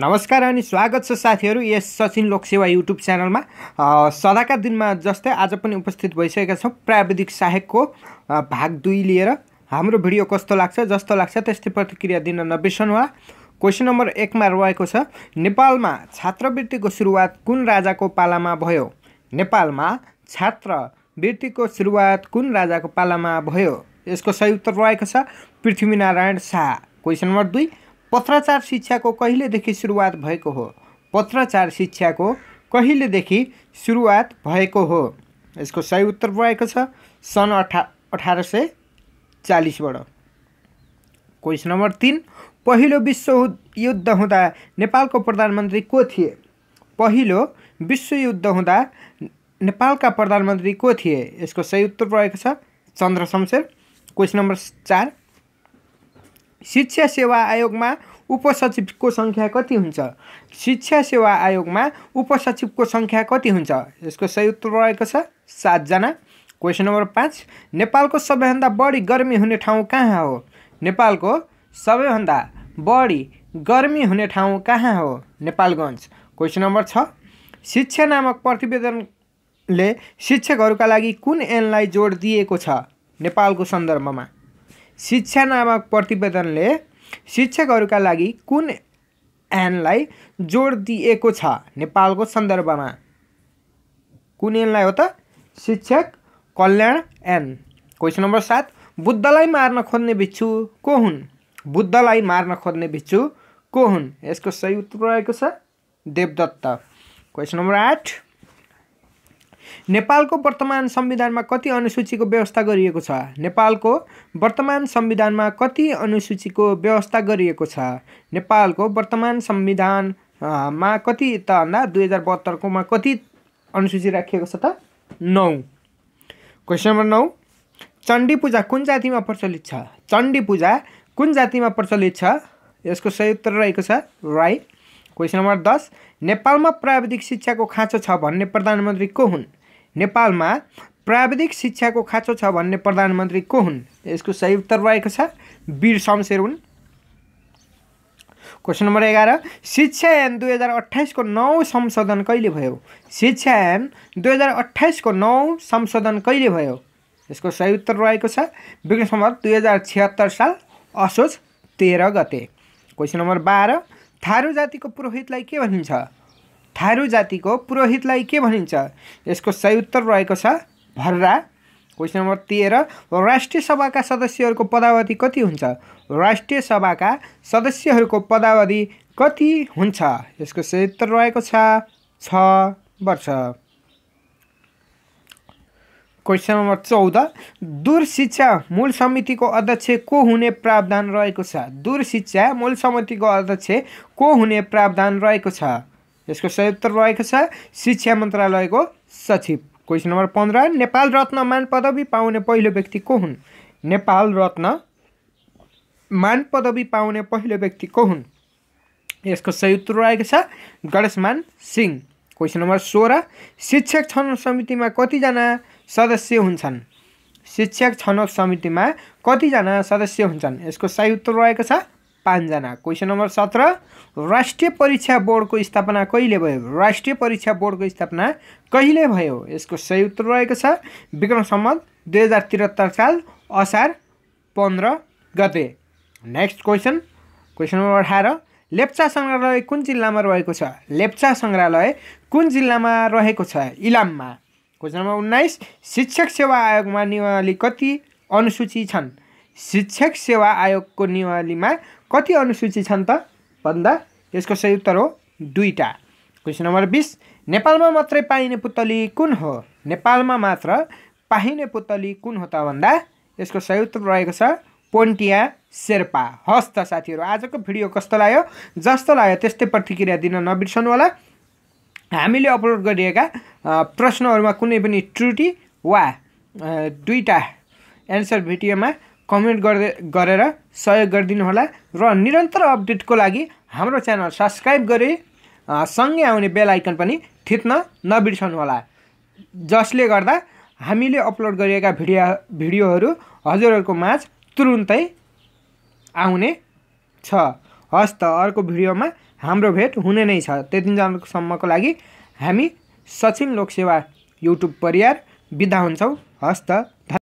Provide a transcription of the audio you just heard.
नमस्कार अनि स्वागत छ साथीहरू यस सचिन लोकसेवा युट्युब च्यानलमा सदाका दिनमा जस्तै आज पनि उपस्थित भइसकेका छौँ प्राविधिक सहायकको भाग दुई लिएर हाम्रो भिडियो कस्तो लाग्छ जस्तो लाग्छ त्यस्तै प्रतिक्रिया दिन नबिर्सनुहोला क्वेसन नम्बर एकमा रहेको छ नेपालमा छात्रवृत्तिको सुरुवात कुन राजाको पालामा भयो नेपालमा छात्रवृत्तिको सुरुवात कुन राजाको पालामा भयो यसको सही उत्तर रहेको छ पृथ्वीनारायण शाह क्वेसन नम्बर दुई पत्राचार शिक्षाको कहिलेदेखि सुरुवात भएको हो पत्राचार शिक्षाको कहिलेदेखि सुरुवात भएको हो यसको सही उत्तर भएको छ सन् अठा अठार सय चालिसबाट क्वेसन नम्बर तिन पहिलो विश्व युद्ध हुँदा नेपालको प्रधानमन्त्री को थिए पहिलो विश्वयुद्ध हुँदा नेपालका प्रधानमन्त्री को थिए यसको सही उत्तर रहेको छ चन्द्र शमशेर क्वेसन नम्बर चार शिक्षा सेवा आयोगमा उपसचिवको सङ्ख्या कति हुन्छ शिक्षा सेवा आयोगमा उपसचिवको सङ्ख्या कति हुन्छ यसको सही उत्तर रहेको छ सातजना क्वेसन नम्बर पाँच नेपालको सबैभन्दा बढी गर्मी हुने ठाउँ कहाँ हो नेपालको सबैभन्दा बढी गर्मी हुने ठाउँ कहाँ हो नेपालगञ्ज क्वेसन नम्बर छ शिक्षा नामक प्रतिवेदनले शिक्षकहरूका लागि कुन एनलाई जोड दिएको छ नेपालको सन्दर्भमा शिक्षा नामक प्रतिवेदनले शिक्षकहरूका लागि कुन एनलाई जोड दिएको छ नेपालको सन्दर्भमा कुन एनलाई हो त शिक्षक कल्याण एन क्वेसन नम्बर सात बुद्धलाई मार्न खोज्ने बिच्छु को हुन् बुद्धलाई मार्न खोज्ने बिच्छु को हुन् यसको सही उत्तर रहेको छ देवदत्त क्वेसन नम्बर आठ नेपालको वर्तमान संविधानमा कति अनुसूचीको व्यवस्था गरिएको छ नेपालको वर्तमान संविधानमा कति अनुसूचीको व्यवस्था गरिएको छ नेपालको वर्तमान संविधानमा कति त भन्दा दुई हजार बहत्तरकोमा कति अनुसूची राखिएको छ त नौ क्वेसन नम्बर नौ चण्डी पूजा कुन जातिमा प्रचलित छ चण्डी पूजा कुन जातिमा प्रचलित छ यसको सही उत्तर रहेको छ राई क्वेसन नम्बर दस नेपालमा प्राविधिक शिक्षाको खाँचो छ भन्ने प्रधानमन्त्री को हुन् नेपालमा प्राविधिक शिक्षाको खाँचो छ भन्ने प्रधानमन्त्री को हुन् यसको सही उत्तर रहेको छ वीर शमशेर हुन् क्वेसन नम्बर एघार शिक्षा ऐन दुई हजार अठाइसको नौ संशोधन कहिले भयो शिक्षा ऐन दुई हजार अठाइसको नौ संशोधन कहिले भयो यसको सही उत्तर रहेको छ विक्रम सम्मत दुई हजार छिहत्तर साल असोज तेह्र गते क्वेसन नम्बर बाह्र थारू जातिको पुरोहितलाई के भनिन्छ थारू जातिको पुरोहितलाई के भनिन्छ यसको सही उत्तर रहेको छ भर्रा क्वेसन नम्बर तेह्र राष्ट्रिय सभाका सदस्यहरूको पदावधि कति हुन्छ राष्ट्रिय सभाका सदस्यहरूको पदावधि कति हुन्छ यसको सही उत्तर रहेको छ वर्ष क्वेसन नम्बर चौध दूर शिक्षा मूल समितिको अध्यक्ष को हुने प्रावधान रहेको छ दूर शिक्षा मूल समितिको अध्यक्ष को हुने प्रावधान रहेको छ यसको सही उत्तर रहेको छ शिक्षा मन्त्रालयको सचिव क्वेसन नम्बर पन्ध्र नेपाल रत्न मान पदवी पाउने पहिलो व्यक्ति को हुन् नेपाल रत्न मान पदवी पाउने पहिलो व्यक्ति को हुन् यसको सही उत्तर रहेको छ गणेशमान सिंह क्वेसन नम्बर सोह्र शिक्षक छनौट समितिमा कतिजना सदस्य हुन्छन् शिक्षक छनौट समितिमा कतिजना सदस्य हुन्छन् यसको सही उत्तर रहेको छ पाँचजना क्वेसन नम्बर सत्र राष्ट्रिय परीक्षा बोर्डको स्थापना कहिले भयो राष्ट्रिय परीक्षा बोर्डको स्थापना कहिले भयो यसको सही उत्तर रहेको छ विक्रम सम्मत दुई हजार त्रिहत्तर साल असार पन्ध्र गते नेक्स्ट क्वेसन क्वेसन नम्बर अठार लेप्चा सङ्ग्रहालय कुन जिल्लामा रहेको छ लेप्चा सङ्ग्रहालय कुन जिल्लामा रहेको छ इलाममा क्वेसन नम्बर उन्नाइस शिक्षक सेवा आयोगमा नियमावली कति अनुसूची छन् शिक्षक सेवा आयोगको नियमावलीमा कति अनुसूची छन् त भन्दा यसको सही उत्तर हो दुईवटा क्वेसन नम्बर बिस नेपालमा मात्रै पाइने पुतली कुन हो नेपालमा मात्र पाइने पुतली कुन हो त भन्दा यसको सही उत्तर रहेको छ पोन्टिया शेर्पा हस् त साथीहरू आजको भिडियो कस्तो लाग्यो जस्तो लाग्यो त्यस्तै प्रतिक्रिया दिन नबिर्सनु होला हामीले अपलोड गरिएका प्रश्नहरूमा कुनै पनि त्रुटि वा दुईवटा एन्सर भिडियोमा कमेन्ट गर्दै गरेर सहयोग गरिदिनुहोला र निरन्तर अपडेटको लागि हाम्रो च्यानल सब्सक्राइब गरे सँगै आउने बेल आइकन पनि थिच्न नबिर्सनुहोला जसले गर्दा हामीले अपलोड गरिएका भिडियो भिडियोहरू हजुरहरूको माझ तुरुन्तै आउने छ हस् त अर्को भिडियोमा हाम्रो भेट हुने नै छ त्यतिजनासम्मको लागि हामी सचिन लोकसेवा युट्युब परिवार बिदा हुन्छौँ हस्त